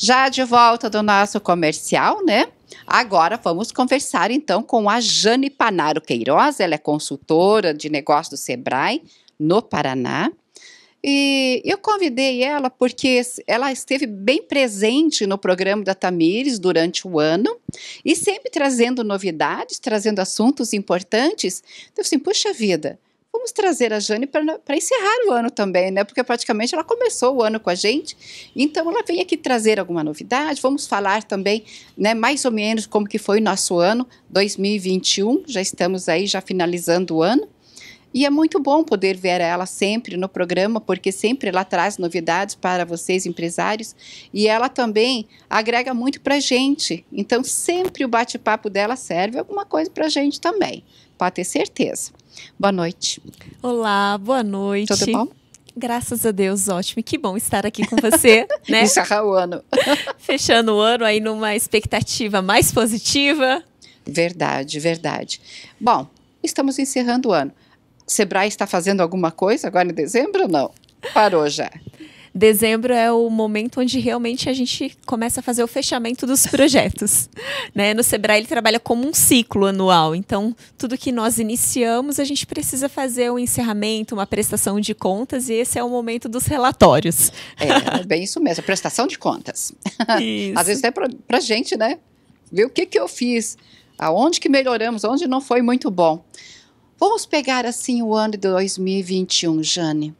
Já de volta do nosso comercial, né? Agora vamos conversar então com a Jane Panaro Queiroz, ela é consultora de negócio do Sebrae no Paraná. E eu convidei ela porque ela esteve bem presente no programa da Tamires durante o ano e sempre trazendo novidades, trazendo assuntos importantes. Então, assim, puxa vida, vamos trazer a Jane para encerrar o ano também, né? Porque praticamente ela começou o ano com a gente, então ela vem aqui trazer alguma novidade. Vamos falar também, né, mais ou menos como que foi o nosso ano 2021. Já estamos aí, já finalizando o ano. E é muito bom poder ver ela sempre no programa, porque sempre ela traz novidades para vocês, empresários, e ela também agrega muito para a gente. Então, sempre o bate-papo dela serve alguma coisa para a gente também, pode ter certeza. Boa noite. Olá, boa noite. Tudo bom? Graças a Deus, ótimo. Que bom estar aqui com você, né? Encerrar o ano. Fechando o ano aí numa expectativa mais positiva. Verdade, verdade. Bom, estamos encerrando o ano. Sebrae está fazendo alguma coisa agora em dezembro ou não? Parou já dezembro é o momento onde realmente a gente começa a fazer o fechamento dos projetos. né? No Sebrae ele trabalha como um ciclo anual, então tudo que nós iniciamos a gente precisa fazer um encerramento, uma prestação de contas e esse é o momento dos relatórios. É, é bem isso mesmo, prestação de contas. Às vezes até para gente, né? Ver o que, que eu fiz, aonde que melhoramos, onde não foi muito bom. Vamos pegar assim o ano de 2021, Jane.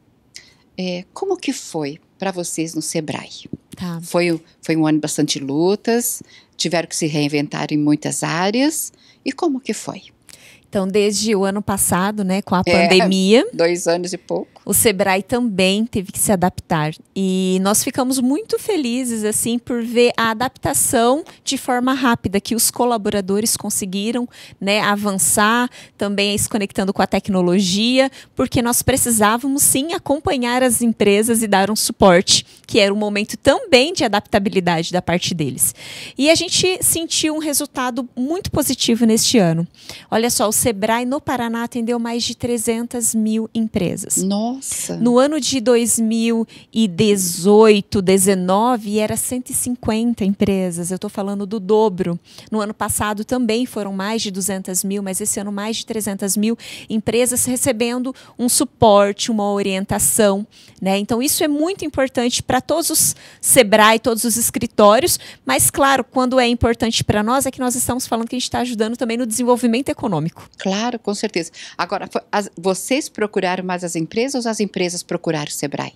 É, como que foi para vocês no Sebrae? Tá. Foi, foi um ano bastante lutas, tiveram que se reinventar em muitas áreas. E como que foi? Então, desde o ano passado, né, com a é, pandemia. Dois anos e pouco o Sebrae também teve que se adaptar. E nós ficamos muito felizes assim por ver a adaptação de forma rápida que os colaboradores conseguiram, né, avançar, também se conectando com a tecnologia, porque nós precisávamos sim acompanhar as empresas e dar um suporte, que era um momento também de adaptabilidade da parte deles. E a gente sentiu um resultado muito positivo neste ano. Olha só, o Sebrae no Paraná atendeu mais de 300 mil empresas. Nossa. Nossa. No ano de 2018, 19, era 150 empresas. Eu estou falando do dobro. No ano passado também foram mais de 200 mil, mas esse ano mais de 300 mil empresas recebendo um suporte, uma orientação. Né? Então, isso é muito importante para todos os SEBRAE, todos os escritórios, mas, claro, quando é importante para nós, é que nós estamos falando que a gente está ajudando também no desenvolvimento econômico. Claro, com certeza. Agora, as, vocês procuraram mais as empresas as empresas procurar o Sebrae?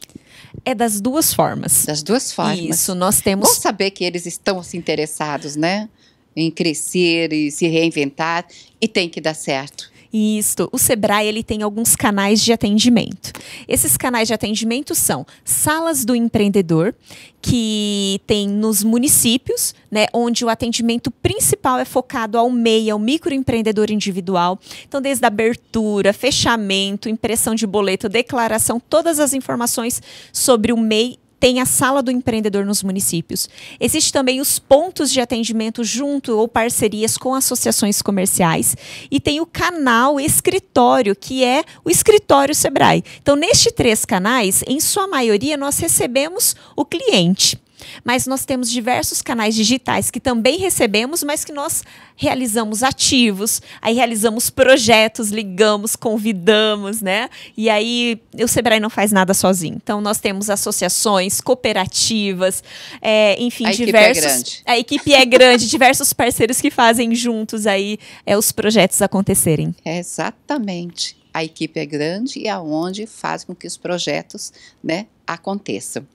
É das duas formas. Das duas formas. Isso, nós temos. Bom saber que eles estão se assim, interessados, né? Em crescer e se reinventar e tem que dar certo. Isto. O Sebrae ele tem alguns canais de atendimento. Esses canais de atendimento são salas do empreendedor, que tem nos municípios, né, onde o atendimento principal é focado ao MEI, ao microempreendedor individual. Então, desde a abertura, fechamento, impressão de boleto, declaração, todas as informações sobre o MEI tem a sala do empreendedor nos municípios. Existem também os pontos de atendimento junto ou parcerias com associações comerciais. E tem o canal escritório, que é o escritório Sebrae. Então, nestes três canais, em sua maioria, nós recebemos o cliente. Mas nós temos diversos canais digitais que também recebemos, mas que nós realizamos ativos, aí realizamos projetos, ligamos, convidamos, né? E aí o Sebrae não faz nada sozinho. Então nós temos associações, cooperativas, é, enfim, a diversos. Equipe é grande. A equipe é grande, diversos parceiros que fazem juntos aí é, os projetos acontecerem. exatamente a equipe é grande e aonde faz com que os projetos né, aconteçam.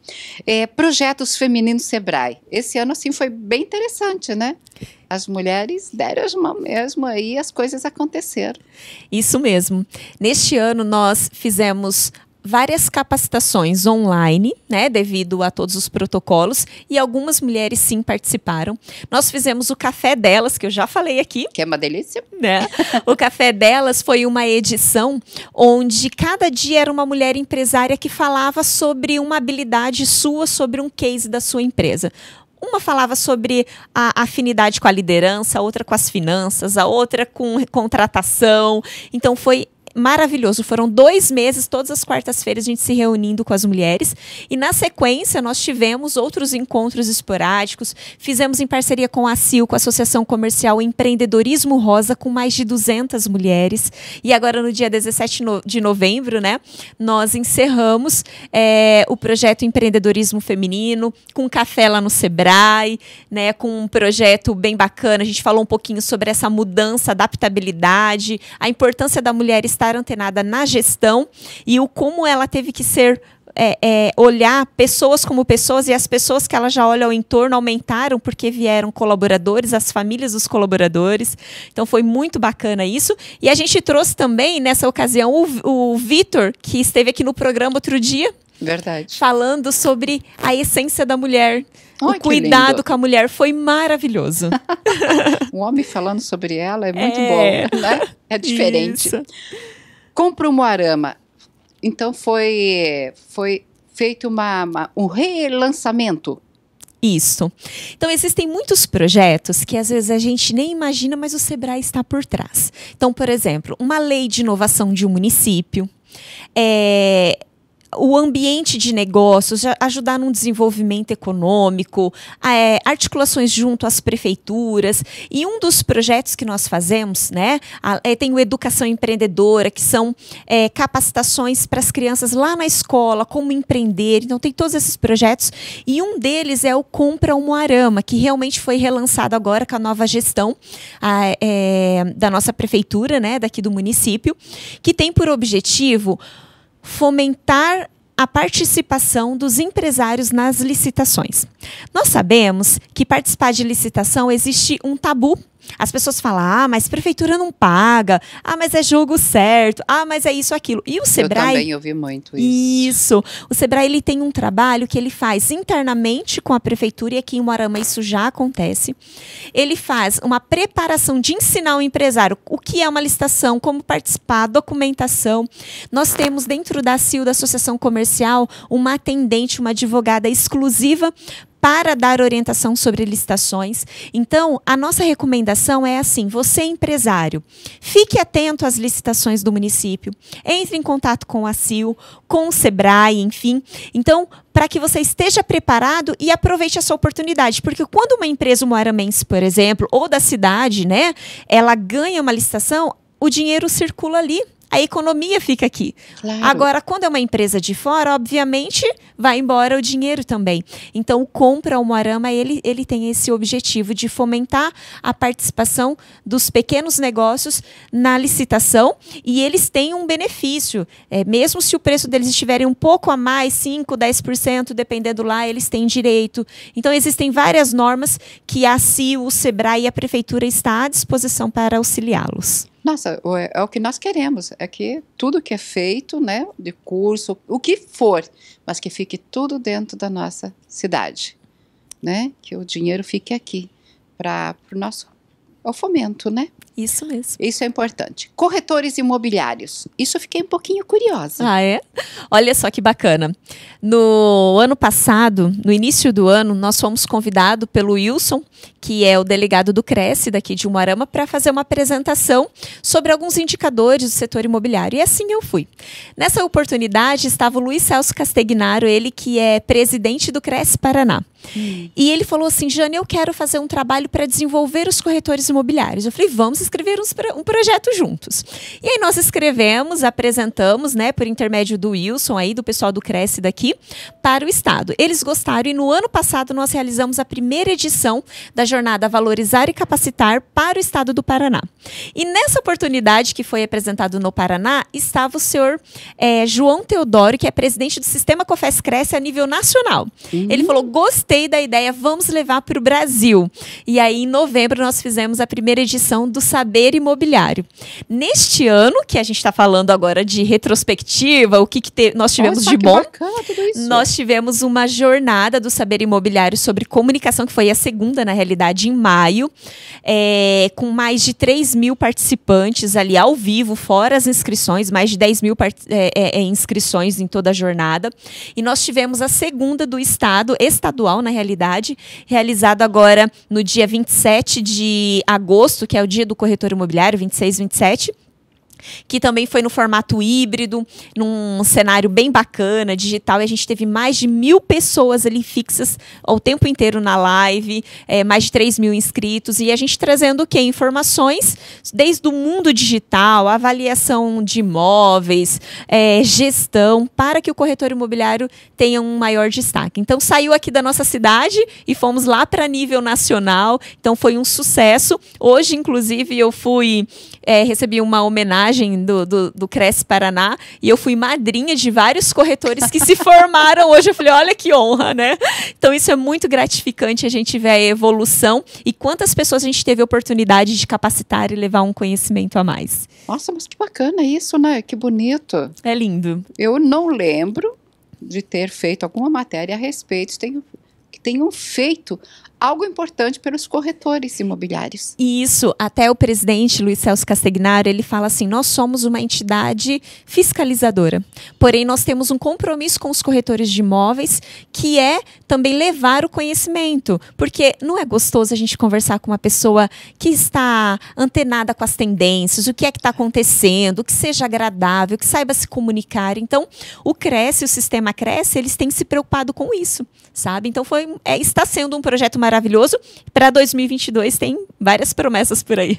É, projetos femininos Sebrae. Esse ano assim foi bem interessante, né? As mulheres deram as mãos mesmo aí as coisas aconteceram. Isso mesmo. Neste ano nós fizemos várias capacitações online, né, devido a todos os protocolos, e algumas mulheres sim participaram. Nós fizemos o café delas, que eu já falei aqui. Que é uma delícia. Né? o café delas foi uma edição onde cada dia era uma mulher empresária que falava sobre uma habilidade sua, sobre um case da sua empresa. Uma falava sobre a afinidade com a liderança, a outra com as finanças, a outra com contratação. Então foi maravilhoso. Foram dois meses, todas as quartas-feiras, a gente se reunindo com as mulheres. E na sequência, nós tivemos outros encontros esporádicos. Fizemos em parceria com a CIL, com a Associação Comercial Empreendedorismo Rosa, com mais de 200 mulheres. E agora, no dia 17 de novembro, né, nós encerramos é, o projeto Empreendedorismo Feminino, com café lá no Sebrae, né, com um projeto bem bacana. A gente falou um pouquinho sobre essa mudança, adaptabilidade, a importância da mulher estar estar antenada na gestão e o como ela teve que ser é, é, olhar pessoas como pessoas e as pessoas que ela já olha ao entorno aumentaram porque vieram colaboradores, as famílias dos colaboradores. Então foi muito bacana isso. E a gente trouxe também nessa ocasião o, o Vitor, que esteve aqui no programa outro dia. Verdade. Falando sobre a essência da mulher. Ai, o cuidado com a mulher foi maravilhoso. um homem falando sobre ela é muito é... bom, né? É diferente. Isso. Compra o Moarama então foi, foi feito uma, uma, um relançamento isso. Então, existem muitos projetos que às vezes a gente nem imagina, mas o Sebrae está por trás. Então, por exemplo, uma lei de inovação de um município. É, o ambiente de negócios, ajudar no desenvolvimento econômico, é, articulações junto às prefeituras. E um dos projetos que nós fazemos, né, é, tem o Educação Empreendedora, que são é, capacitações para as crianças lá na escola, como empreender. Então, tem todos esses projetos. E um deles é o Compra o Moarama que realmente foi relançado agora com a nova gestão a, é, da nossa prefeitura, né, daqui do município, que tem por objetivo fomentar a participação dos empresários nas licitações. Nós sabemos que participar de licitação existe um tabu as pessoas falam, ah, mas prefeitura não paga, ah, mas é jogo certo, ah, mas é isso, aquilo. E o Sebrae. Eu também ouvi muito isso. Isso. O Sebrae ele tem um trabalho que ele faz internamente com a prefeitura, e aqui em Moarama isso já acontece. Ele faz uma preparação de ensinar o empresário o que é uma licitação, como participar, documentação. Nós temos dentro da CIL, da Associação Comercial, uma atendente, uma advogada exclusiva para dar orientação sobre licitações. Então, a nossa recomendação é assim: você empresário, fique atento às licitações do município, entre em contato com a CIL, com o SEBRAE, enfim. Então, para que você esteja preparado e aproveite essa oportunidade, porque quando uma empresa moaramense, por exemplo, ou da cidade, né, ela ganha uma licitação, o dinheiro circula ali a economia fica aqui. Claro. Agora, quando é uma empresa de fora, obviamente vai embora o dinheiro também. Então, compra o Moarama, ele, ele tem esse objetivo de fomentar a participação dos pequenos negócios na licitação e eles têm um benefício. É, mesmo se o preço deles estiverem um pouco a mais, 5, 10%, dependendo lá, eles têm direito. Então, existem várias normas que a CIO, o SEBRAE e a Prefeitura está à disposição para auxiliá-los. Nossa, é, é, o que nós queremos, é que tudo que é feito, né, de curso, o que for, mas que fique tudo dentro da nossa cidade, né, que o dinheiro fique aqui para o nosso, é o fomento, né. Isso mesmo. Isso é importante. Corretores imobiliários. Isso eu fiquei um pouquinho curiosa. Ah, é? Olha só que bacana. No ano passado, no início do ano, nós fomos convidados pelo Wilson, que é o delegado do Cresce daqui de Umarama, para fazer uma apresentação sobre alguns indicadores do setor imobiliário. E assim eu fui. Nessa oportunidade estava o Luiz Celso Castegnaro, ele que é presidente do Cresce Paraná. Hum. E ele falou assim: Jane, eu quero fazer um trabalho para desenvolver os corretores imobiliários. Eu falei, vamos escrever um projeto juntos. E aí nós escrevemos, apresentamos, né, por intermédio do Wilson aí, do pessoal do Cresce daqui, para o Estado. Eles gostaram e no ano passado nós realizamos a primeira edição da jornada Valorizar e Capacitar para o Estado do Paraná. E nessa oportunidade que foi apresentado no Paraná, estava o senhor é, João Teodoro, que é presidente do Sistema Cofes Cresce a nível nacional. Uhum. Ele falou, gostei da ideia, vamos levar para o Brasil. E aí em novembro nós fizemos a primeira edição do saber imobiliário. Neste ano, que a gente está falando agora de retrospectiva, o que, que te, nós tivemos Nossa, de bom, bacana, nós tivemos uma jornada do saber imobiliário sobre comunicação, que foi a segunda, na realidade, em maio, é, com mais de 3 mil participantes ali ao vivo, fora as inscrições, mais de 10 mil é, é, inscrições em toda a jornada. E nós tivemos a segunda do Estado, estadual, na realidade, realizada agora no dia 27 de agosto, que é o dia do corretor imobiliário 2627 que também foi no formato híbrido, num cenário bem bacana, digital, e a gente teve mais de mil pessoas ali fixas o tempo inteiro na live, é, mais de 3 mil inscritos, e a gente trazendo o quê? Informações desde o mundo digital, avaliação de imóveis, é, gestão, para que o corretor imobiliário tenha um maior destaque. Então, saiu aqui da nossa cidade e fomos lá para nível nacional, então foi um sucesso. Hoje, inclusive, eu fui, é, recebi uma homenagem homenagem do, do, do Cresce Paraná, e eu fui madrinha de vários corretores que se formaram hoje. Eu falei, olha que honra, né? Então isso é muito gratificante, a gente vê a evolução e quantas pessoas a gente teve a oportunidade de capacitar e levar um conhecimento a mais. Nossa, mas que bacana isso, né? Que bonito. É lindo. Eu não lembro de ter feito alguma matéria a respeito, tenho, que tenham feito algo importante pelos corretores imobiliários. E isso, até o presidente Luiz Celso Castegnaro, ele fala assim: nós somos uma entidade fiscalizadora. Porém, nós temos um compromisso com os corretores de imóveis, que é também levar o conhecimento. Porque não é gostoso a gente conversar com uma pessoa que está antenada com as tendências, o que é que está acontecendo, que seja agradável, que saiba se comunicar. Então, o Cresce, o sistema Cresce, eles têm se preocupado com isso, sabe? Então, foi, é, está sendo um projeto maravilhoso maravilhoso. Para 2022 tem várias promessas por aí.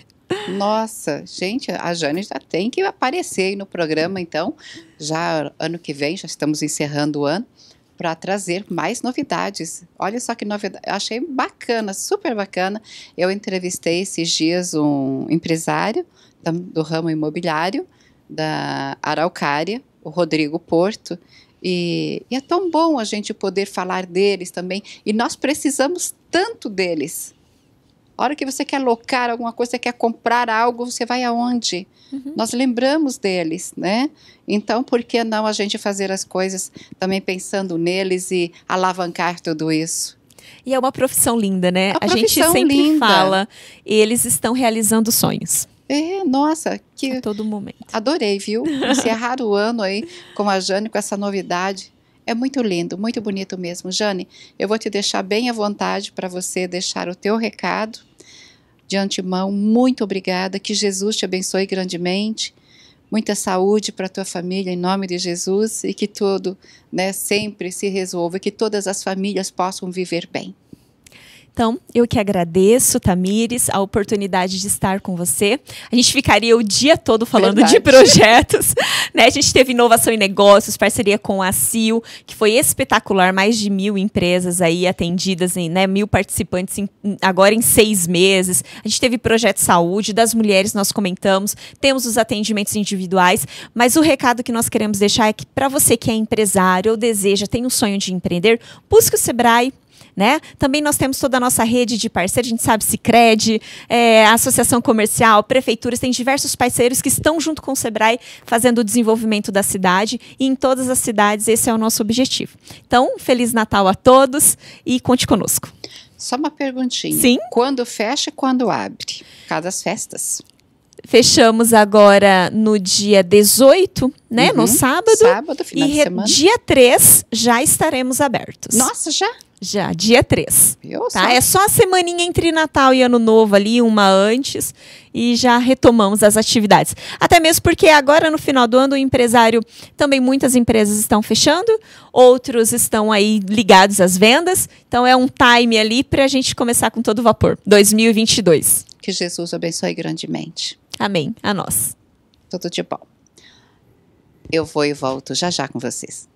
Nossa, gente, a Jane já tem que aparecer aí no programa, então, já ano que vem, já estamos encerrando o ano, para trazer mais novidades. Olha só que novidade, achei bacana, super bacana. Eu entrevistei esses dias um empresário do ramo imobiliário da Araucária, o Rodrigo Porto, e, e, é tão bom a gente poder falar deles também. E nós precisamos tanto deles. A hora que você quer locar alguma coisa, você quer comprar algo, você vai aonde? Uhum. Nós lembramos deles, né? Então, por que não a gente fazer as coisas também pensando neles e alavancar tudo isso? E é uma profissão linda, né? É a gente sempre linda. fala, eles estão realizando sonhos. É, nossa, que. A todo momento. Adorei, viu? Encerrar o ano aí com a Jane, com essa novidade. É muito lindo, muito bonito mesmo. Jane, eu vou te deixar bem à vontade para você deixar o teu recado. De antemão, muito obrigada. Que Jesus te abençoe grandemente. Muita saúde para a tua família, em nome de Jesus, e que tudo né, sempre se resolva, que todas as famílias possam viver bem. Então, eu que agradeço, Tamires, a oportunidade de estar com você. A gente ficaria o dia todo falando Verdade. de projetos, né? A gente teve inovação em negócios, parceria com a CIO, que foi espetacular, mais de mil empresas aí atendidas, em, né? Mil participantes em, agora em seis meses. A gente teve projeto saúde, das mulheres nós comentamos, temos os atendimentos individuais, mas o recado que nós queremos deixar é que para você que é empresário ou deseja, tem um sonho de empreender, busque o Sebrae, né? Também nós temos toda a nossa rede de parceiros, a gente sabe Sicredi, é, associação comercial, prefeituras, tem diversos parceiros que estão junto com o Sebrae fazendo o desenvolvimento da cidade e em todas as cidades esse é o nosso objetivo. Então, feliz Natal a todos e conte conosco. Só uma perguntinha. Sim. Quando fecha e quando abre? Cada festas. Fechamos agora no dia 18, né? Uhum. No sábado. Sábado, final e de semana. dia 3 já estaremos abertos. Nossa, já? Já, dia 3. tá? É só a semaninha entre Natal e Ano Novo ali, uma antes, e já retomamos as atividades. Até mesmo porque agora no final do ano o empresário, também muitas empresas estão fechando, outros estão aí ligados às vendas. Então é um time ali para a gente começar com todo vapor. 2022. Que Jesus abençoe grandemente. Amém. A nós. Tudo de bom. Eu vou e volto já já com vocês.